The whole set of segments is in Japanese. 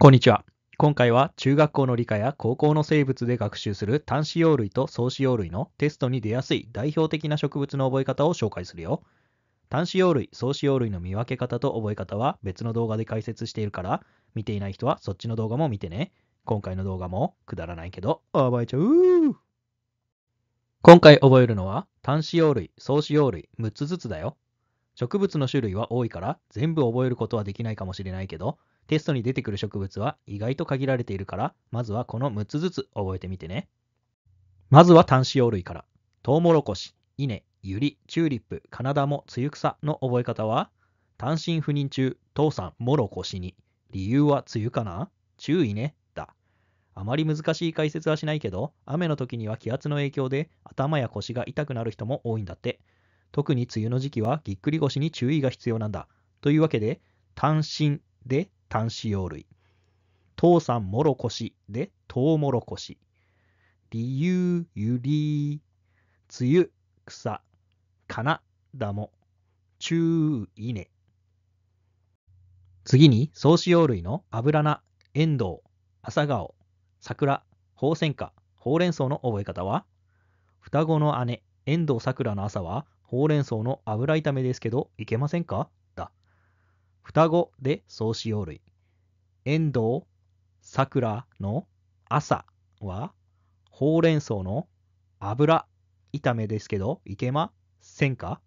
こんにちは。今回は中学校の理科や高校の生物で学習する単子葉類と総子葉類のテストに出やすい代表的な植物の覚え方を紹介するよ。単子葉類、総子葉類の見分け方と覚え方は別の動画で解説しているから、見ていない人はそっちの動画も見てね。今回の動画もくだらないけど覚えちゃう今回覚えるのは単子葉類、総子葉類6つずつだよ。植物の種類は多いから全部覚えることはできないかもしれないけど、テストに出てくる植物は意外と限られているから、まずはこの6つずつ覚えてみてね。まずは単子葉類から。トウモロコシ、稲、ユリ、チューリップ、カナダモ、ツユクサの覚え方は、単身赴任中、父さん、もろ腰に。理由は梅雨かな注意ね、だ。あまり難しい解説はしないけど、雨の時には気圧の影響で頭や腰が痛くなる人も多いんだって。特に梅雨の時期はぎっくり腰に注意が必要なんだ。というわけで、単身で単使用類。父さんもろこしでトウモロコシ。理由、ゆり、つゆ草、かな、だも、ちゅういね。次に、草使用類の油菜、エンドウ、朝顔、桜、ホウセンカ、ほうれん草の覚え方は、双子の姉、遠藤さくらの朝は、ほうれん草の油炒めですけど、いけませんか双子で総使用類。遠藤、桜の朝は、ほうれん草の油炒めですけど、いけませんか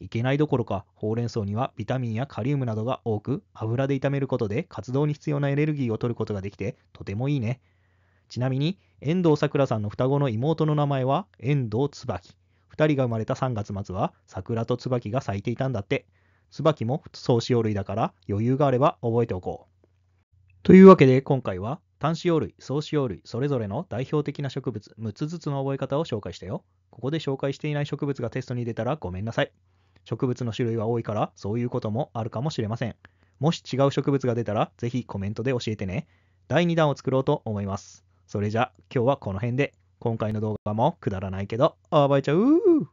いけないどころか、ほうれん草にはビタミンやカリウムなどが多く、油で炒めることで活動に必要なエネルギーを取ることができて、とてもいいね。ちなみに、遠藤さくらさんの双子の妹の名前は遠藤椿。2人が生まれた3月末は桜と椿が咲いていたんだって。椿も総使用類だから余裕があれば覚えておこう。というわけで今回は単子葉類、総使用類、それぞれの代表的な植物6つずつの覚え方を紹介したよ。ここで紹介していない植物がテストに出たらごめんなさい。植物の種類は多いからそういうこともあるかもしれません。もし違う植物が出たらぜひコメントで教えてね。第2弾を作ろうと思います。それじゃ今日はこの辺で今回の動画もくだらないけど暴いちゃう